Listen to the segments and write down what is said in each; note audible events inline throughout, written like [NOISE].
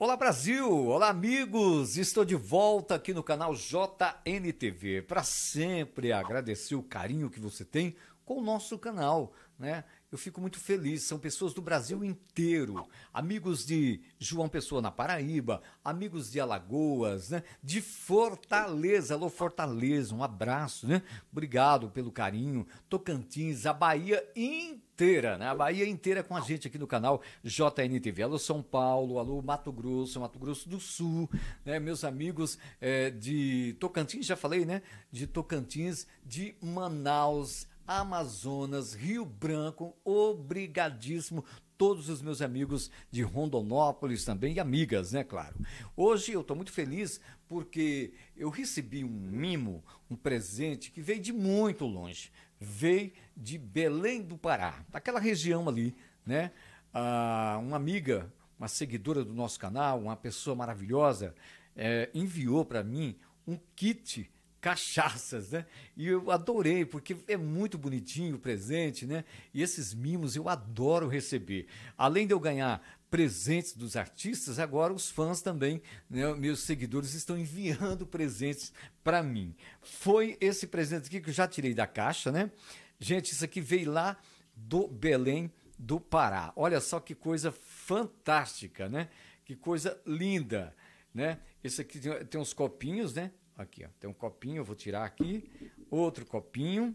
Olá Brasil, olá amigos, estou de volta aqui no canal JNTV para sempre agradecer o carinho que você tem com o nosso canal, né? Eu fico muito feliz, são pessoas do Brasil inteiro, amigos de João Pessoa na Paraíba, amigos de Alagoas, né? De Fortaleza, alô Fortaleza, um abraço, né? Obrigado pelo carinho, Tocantins, a Bahia inteira inteira, né? A Bahia inteira com a gente aqui no canal JNTV. Alô São Paulo, alô Mato Grosso, Mato Grosso do Sul, né? Meus amigos é, de Tocantins, já falei, né? De Tocantins, de Manaus, Amazonas, Rio Branco, obrigadíssimo todos os meus amigos de Rondonópolis também e amigas, né, claro. Hoje eu estou muito feliz porque eu recebi um mimo, um presente que veio de muito longe. Veio de Belém do Pará, daquela região ali, né? Ah, uma amiga, uma seguidora do nosso canal, uma pessoa maravilhosa, é, enviou para mim um kit cachaças, né? E eu adorei, porque é muito bonitinho o presente, né? E esses mimos eu adoro receber. Além de eu ganhar presentes dos artistas, agora os fãs também, né, meus seguidores estão enviando presentes para mim. Foi esse presente aqui que eu já tirei da caixa, né? Gente, isso aqui veio lá do Belém do Pará. Olha só que coisa fantástica, né? Que coisa linda, né? Esse aqui tem, tem uns copinhos, né? Aqui, ó. Tem um copinho, eu vou tirar aqui. Outro copinho.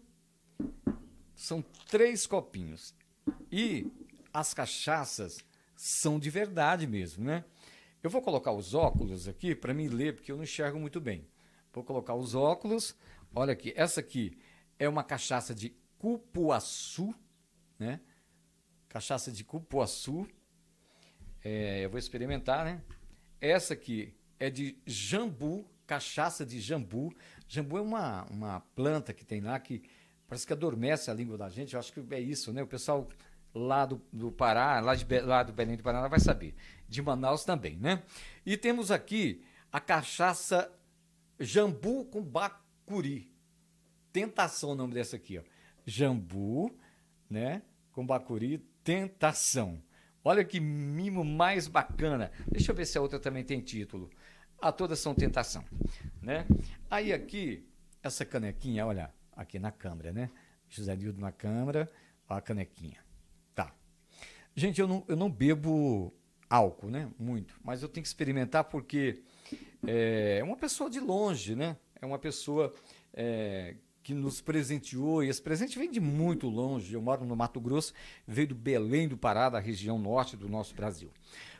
São três copinhos. E as cachaças são de verdade mesmo, né? Eu vou colocar os óculos aqui para me ler, porque eu não enxergo muito bem. Vou colocar os óculos. Olha aqui, essa aqui é uma cachaça de cupuaçu, né? Cachaça de cupuaçu. É, eu vou experimentar, né? Essa aqui é de jambu, cachaça de jambu. Jambu é uma, uma planta que tem lá que parece que adormece a língua da gente. Eu acho que é isso, né? O pessoal lá do, do Pará, lá, de, lá do Belém do Paraná vai saber. De Manaus também, né? E temos aqui a cachaça jambu com bacuri. Tentação o nome dessa aqui, ó. Jambu, né? Com bacuri, tentação. Olha que mimo mais bacana. Deixa eu ver se a outra também tem título a todas são tentação, né? Aí aqui, essa canequinha, olha, aqui na câmera, né? José Nildo na câmera, a canequinha. Tá. Gente, eu não, eu não bebo álcool, né? Muito, mas eu tenho que experimentar porque é, é uma pessoa de longe, né? É uma pessoa é, que nos presenteou, e esse presente vem de muito longe. Eu moro no Mato Grosso, veio do Belém do Pará, da região norte do nosso Brasil.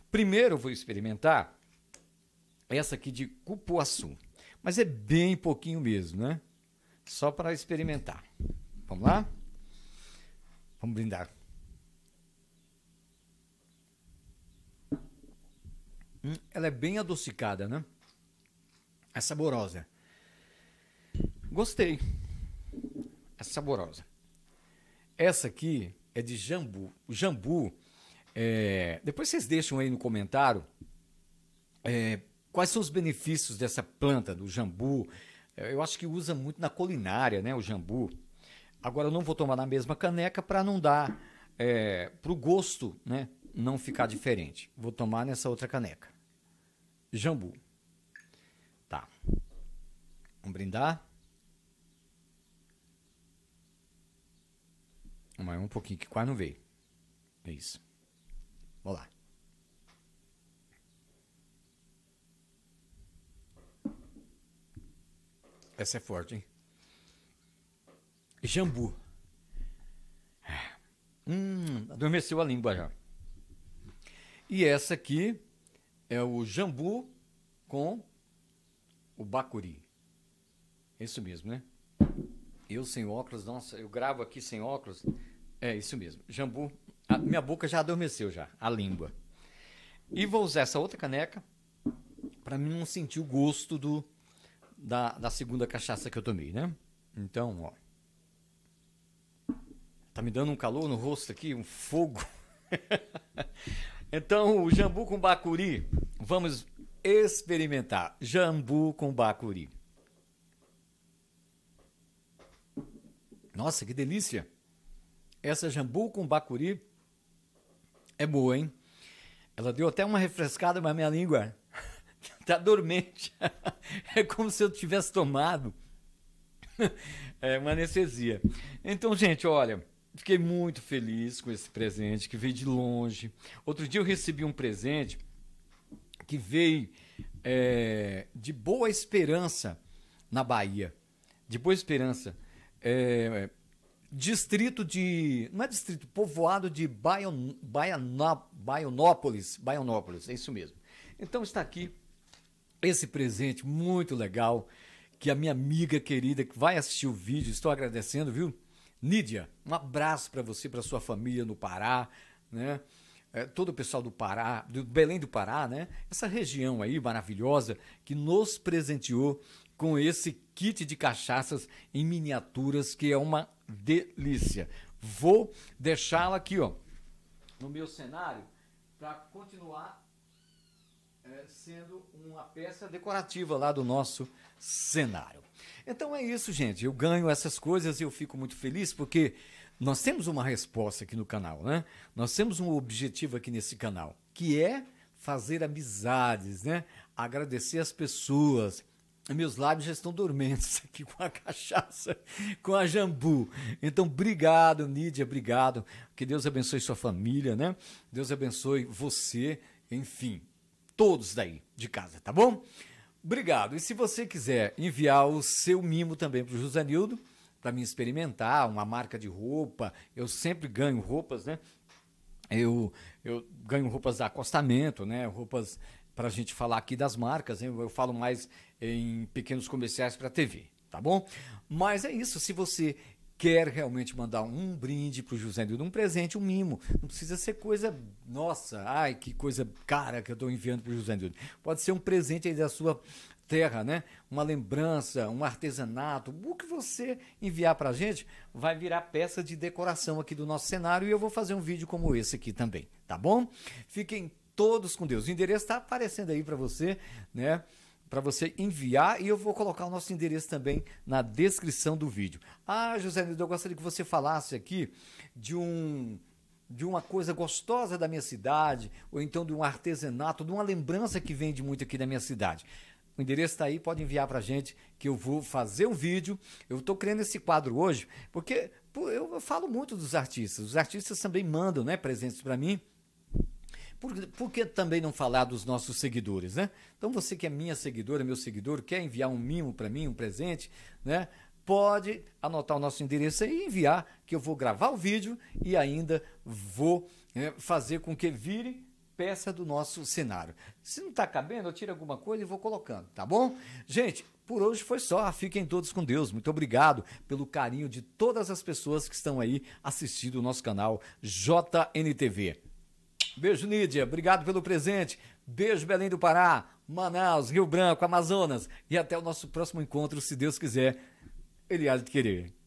Primeiro eu vou experimentar essa aqui de cupuaçu. Mas é bem pouquinho mesmo, né? Só para experimentar. Vamos lá? Vamos brindar. Hum, ela é bem adocicada, né? É saborosa. Gostei. É saborosa. Essa aqui é de jambu. O jambu, é... depois vocês deixam aí no comentário é... Quais são os benefícios dessa planta, do jambu? É, eu acho que usa muito na culinária, né? O jambu. Agora, eu não vou tomar na mesma caneca para não dar é, para o gosto, né? Não ficar diferente. Vou tomar nessa outra caneca. Jambu. Tá. Vamos brindar. Mais um pouquinho que quase não veio. É isso. Vamos lá. Essa é forte, hein? Jambu. Hum, adormeceu a língua já. E essa aqui é o jambu com o bacuri. Isso mesmo, né? Eu sem óculos, nossa, eu gravo aqui sem óculos. É isso mesmo. Jambu, a, minha boca já adormeceu já, a língua. E vou usar essa outra caneca para mim não sentir o gosto do da, da segunda cachaça que eu tomei, né? Então, ó. Tá me dando um calor no rosto aqui, um fogo. [LAUGHS] então, o jambu com bacuri, vamos experimentar. Jambu com bacuri. Nossa, que delícia! Essa jambu com bacuri é boa, hein? Ela deu até uma refrescada na minha língua. [LAUGHS] tá dormente. [LAUGHS] é como se eu tivesse tomado [LAUGHS] é, uma anestesia. Então, gente, olha, fiquei muito feliz com esse presente que veio de longe. Outro dia eu recebi um presente que veio é, de Boa Esperança, na Bahia. De Boa Esperança. É, distrito de. Não é distrito, povoado de Baion, Baianó, Baionópolis. Baionópolis, é isso mesmo. Então está aqui esse presente muito legal que a minha amiga querida que vai assistir o vídeo, estou agradecendo, viu? Nídia, um abraço para você, para sua família no Pará, né? É, todo o pessoal do Pará, do Belém do Pará, né? Essa região aí maravilhosa que nos presenteou com esse kit de cachaças em miniaturas que é uma delícia. Vou deixá-la aqui, ó, no meu cenário para continuar né, sendo uma peça decorativa lá do nosso cenário. Então é isso, gente. Eu ganho essas coisas e eu fico muito feliz porque nós temos uma resposta aqui no canal, né? Nós temos um objetivo aqui nesse canal, que é fazer amizades, né? Agradecer as pessoas. Meus lábios já estão dormentes [LAUGHS] aqui com a cachaça, com a jambu. Então, obrigado, Nídia, obrigado. Que Deus abençoe sua família, né? Deus abençoe você, enfim todos daí de casa, tá bom? Obrigado. E se você quiser enviar o seu mimo também para o José Nildo, para mim experimentar uma marca de roupa, eu sempre ganho roupas, né? Eu, eu ganho roupas de acostamento, né? Roupas para a gente falar aqui das marcas, hein? eu falo mais em pequenos comerciais para TV, tá bom? Mas é isso, se você quer realmente mandar um brinde para o José Nildo, um presente, um mimo. Não precisa ser coisa, nossa, ai, que coisa cara que eu estou enviando para o José Nildo. Pode ser um presente aí da sua terra, né? Uma lembrança, um artesanato, o que você enviar para a gente vai virar peça de decoração aqui do nosso cenário e eu vou fazer um vídeo como esse aqui também, tá bom? Fiquem todos com Deus. O endereço está aparecendo aí para você, né? para você enviar e eu vou colocar o nosso endereço também na descrição do vídeo. Ah, José Nildo, eu gostaria que você falasse aqui de um de uma coisa gostosa da minha cidade, ou então de um artesanato, de uma lembrança que vende muito aqui da minha cidade. O endereço está aí, pode enviar para gente que eu vou fazer um vídeo. Eu estou criando esse quadro hoje porque eu falo muito dos artistas. Os artistas também mandam né, presentes para mim. Por, por que também não falar dos nossos seguidores, né? Então você que é minha seguidora, meu seguidor, quer enviar um mimo para mim, um presente, né? Pode anotar o nosso endereço e enviar, que eu vou gravar o vídeo e ainda vou né, fazer com que vire peça do nosso cenário. Se não está cabendo, eu tiro alguma coisa e vou colocando, tá bom? Gente, por hoje foi só. Fiquem todos com Deus. Muito obrigado pelo carinho de todas as pessoas que estão aí assistindo o nosso canal JNTV. Beijo, Nídia. Obrigado pelo presente. Beijo, Belém do Pará, Manaus, Rio Branco, Amazonas. E até o nosso próximo encontro, se Deus quiser. Ele há de querer.